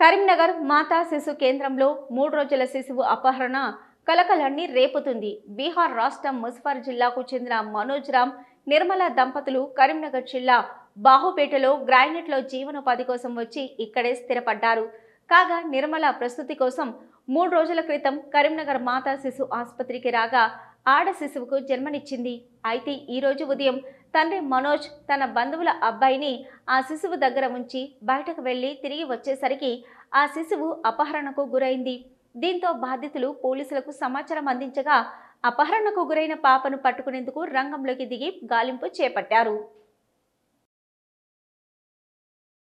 కరీంనగర్ మాతా శిశు కేంద్రంలో మూడు రోజుల శిశువు అపహరణ కలకలన్నీ రేపుతుంది బీహార్ రాష్ట్రం ముజఫర్ జిల్లాకు చెందిన మనోజ్ రామ్ నిర్మల దంపతులు కరీంనగర్ జిల్లా బాహుపేటలో గ్రానైట్లో జీవనోపాధి కోసం వచ్చి ఇక్కడే స్థిరపడ్డారు కాగా నిర్మల ప్రస్తుతి కోసం మూడు రోజుల క్రితం కరీంనగర్ మాతా శిశు ఆసుపత్రికి రాగా ఆడ శిశువుకు జన్మనిచ్చింది అయితే ఈరోజు ఉదయం తండ్రి మనోజ్ తన బంధువుల అబ్బాయిని ఆ శిశువు దగ్గర ఉంచి బయటకు వెళ్లి తిరిగి వచ్చేసరికి ఆ శిశువు అపహరణకు గురైంది దీంతో బాధితులు పోలీసులకు సమాచారం అందించగా అపహరణకు గురైన పాపను పట్టుకునేందుకు రంగంలోకి దిగి గాలింపు చేపట్టారు